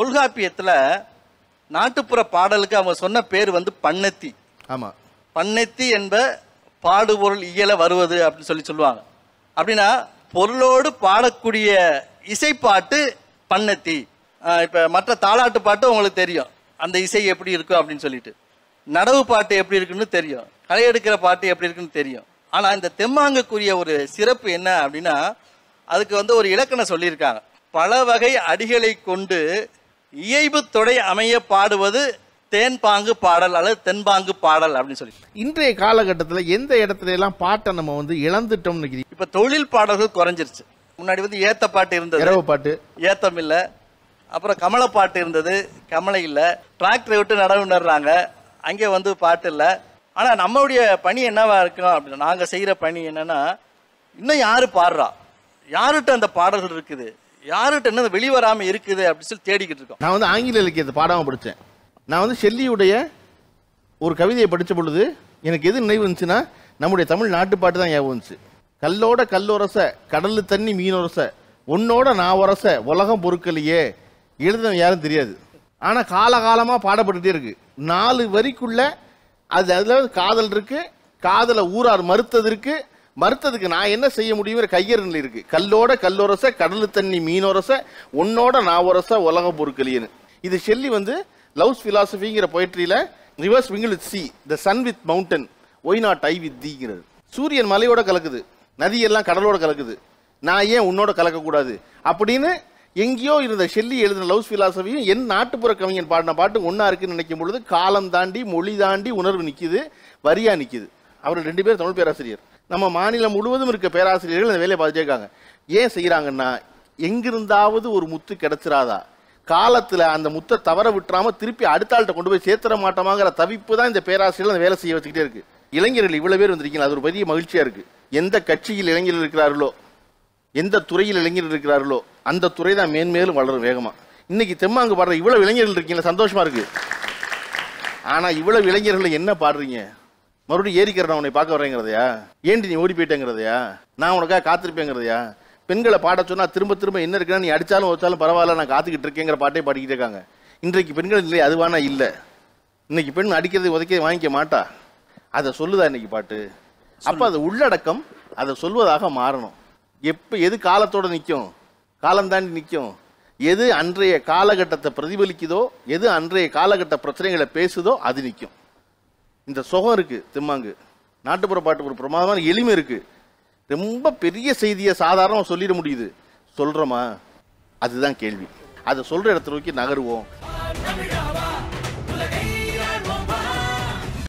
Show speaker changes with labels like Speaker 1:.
Speaker 1: தொல்காப்பியத்தில் நாட்டுப்புற பாடலுக்கு அவங்க சொன்ன பேர் வந்து பண்ணத்தி ஆமாம் பண்ணத்தி என்ப பாடுபொருள் இயல வருவது அப்படின்னு சொல்லி சொல்லுவாங்க அப்படின்னா பொருளோடு பாடக்கூடிய இசைப்பாட்டு பண்ணத்தி இப்போ மற்ற தாளாட்டு பாட்டு உங்களுக்கு தெரியும் அந்த இசை எப்படி இருக்கும் அப்படின்னு சொல்லிட்டு நடவு பாட்டு எப்படி இருக்குன்னு தெரியும் களை எடுக்கிற பாட்டு எப்படி இருக்குன்னு தெரியும் ஆனால் இந்த தெம்மாங்குக்குரிய ஒரு சிறப்பு என்ன அப்படின்னா அதுக்கு வந்து ஒரு இலக்கணம் சொல்லியிருக்காங்க பல வகை அடிகளை கொண்டு இயைபு தொடை அமைய பாடுவது தேன்பாங்கு பாடல் அல்லது தென்பாங்கு பாடல் அப்படின்னு சொல்லி
Speaker 2: இன்றைய காலகட்டத்தில் எந்த இடத்துல எல்லாம் பாட்டை நம்ம வந்து இழந்துட்டோம்னு
Speaker 1: இப்போ தொழில் பாடல்கள் குறைஞ்சிருச்சு முன்னாடி வந்து ஏத்த பாட்டு இருந்தது இரவு பாட்டு ஏத்தம் இல்லை அப்புறம் கமல பாட்டு இருந்தது கமலை இல்லை டிராக்டரை விட்டு நடவு நடுறாங்க அங்கே வந்து பாட்டு இல்லை ஆனால் நம்மளுடைய பணி என்னவா இருக்கும் அப்படின்னா நாங்கள் செய்கிற பணி என்னன்னா இன்னும் யார் பாடுறா யார்கிட்ட அந்த பாடல்கள் இருக்குது யாருகிட்ட என்ன வெளிவராமல் இருக்குது அப்படின்னு சொல்லி தேடிக்கிட்டு இருக்கோம்
Speaker 2: நான் வந்து ஆங்கில இலக்கியத்தை பாடாமல் படித்தேன் நான் வந்து செல்லியுடைய ஒரு கவிதையை படித்த பொழுது எனக்கு எது நினைவு இருந்துச்சுன்னா நம்முடைய தமிழ் நாட்டுப்பாட்டு தான் ஞாபகம் இருந்துச்சு கல்லோட கல்லொரச கடல் தண்ணி மீனொரச உன்னோட நான் உரச உலகம் பொருட்களையே எழுதுன யாரும் தெரியாது ஆனால் காலகாலமாக பாடப்பட்டுட்டே இருக்கு நாலு வரிக்குள்ள அது அதில் காதல் இருக்குது காதலை ஊரார் மறுத்தது இருக்குது மறுத்ததுக்கு நான் என்ன செய்ய முடியும் கையறிநிலை இருக்கு கல்லோட கல்லொரச கடல் தண்ணி மீனொரச உன்னோட நான் ஒரச உலக பொருட்களின்னு இது ஷெல்லி வந்து லவ்ஸ் பிலாசபிங்கிற பொயட்ரியில் rivers mingle with sea the sun with mountain why not I with தீங்கிறது சூரியன் மலையோட கலக்குது நதியெல்லாம் கடலோட கலக்குது நான் ஏன் உன்னோட கலக்கக்கூடாது அப்படின்னு எங்கேயோ இருந்த ஷெல்லி எழுதின லவ்ஸ் பிலாசபியும் என் நாட்டுப்புற கவிஞன் பாடின பாட்டு ஒன்றா இருக்குன்னு நினைக்கும் பொழுது காலம் தாண்டி மொழி தாண்டி உணர்வு நிற்கிது வரியாக நிற்கிது அவர் ரெண்டு பேர் தமிழ் பேராசிரியர் நம்ம மாநிலம் முழுவதும் இருக்க பேராசிரியர்கள் அந்த வேலையை பார்த்துட்டே இருக்காங்க ஏன் செய்கிறாங்கன்னா எங்கிருந்தாவது ஒரு முத்து கிடச்சிராதா காலத்தில் அந்த முத்தை தவற விட்டுறாமல் திருப்பி அடுத்த ஆள்கிட்ட கொண்டு போய் சேர்த்துற மாட்டோமாங்கிற தவிப்பு தான் இந்த பேராசிரியர்கள் அந்த வேலை செய்ய வச்சுக்கிட்டே இருக்கு இளைஞர்கள் இவ்வளோ பேர் வந்திருக்கீங்க அது ஒரு பெரிய மகிழ்ச்சியாக இருக்குது எந்த கட்சியில் இளைஞர்கள் இருக்கிறார்களோ எந்த துறையில் இளைஞர்கள் இருக்கிறார்களோ அந்த துறை தான் மேன்மேலும் வளரும் வேகமாக இன்னைக்கு தெம்மாங்கு பாடுற இவ்வளோ இளைஞர்கள் இருக்கீங்களா சந்தோஷமாக இருக்குது ஆனால் இவ்வளோ இளைஞர்கள் என்ன பாடுறீங்க மறுபடியும் ஏறிக்கிறேன் உன்னை பார்க்க வரேங்கிறதையா ஏண்டி நீ ஓடி போயிட்டேங்கிறதையா நான் உனக்காக காத்திருப்பேங்கிறதையா பெண்களை பாட சொன்னால் திரும்ப திரும்ப என்ன இருக்குன்னா நீ அடித்தாலும் வச்சாலும் பரவாயில்ல நான் காத்துக்கிட்டு இருக்கேங்கிற பாட்டே பாடிக்கிட்டு இருக்காங்க இன்றைக்கு பெண்கள் இல்லை அதுவானா இல்லை இன்னைக்கு பெண் அடிக்கிறது உதைக்க வாங்கிக்க மாட்டா அதை சொல்லுதா இன்னைக்கு பாட்டு அப்போ அது உள்ளடக்கம் அதை சொல்வதாக மாறணும் எப்போ எது காலத்தோடு நிற்கும் காலம் தாண்டி நிற்கும் எது அன்றைய காலகட்டத்தை பிரதிபலிக்குதோ எது அன்றைய காலகட்ட பிரச்சனைகளை பேசுதோ அது நிற்கும் இந்த சுகம் இருக்குது திம்மாங்கு நாட்டுப்புற பாட்டு ஒரு பிரமாதமான எளிமை இருக்குது ரொம்ப பெரிய செய்தியை சாதாரணமாக சொல்லிட முடியுது சொல்கிறோமா அதுதான் கேள்வி அதை சொல்கிற இடத்துல நோக்கி நகருவோம்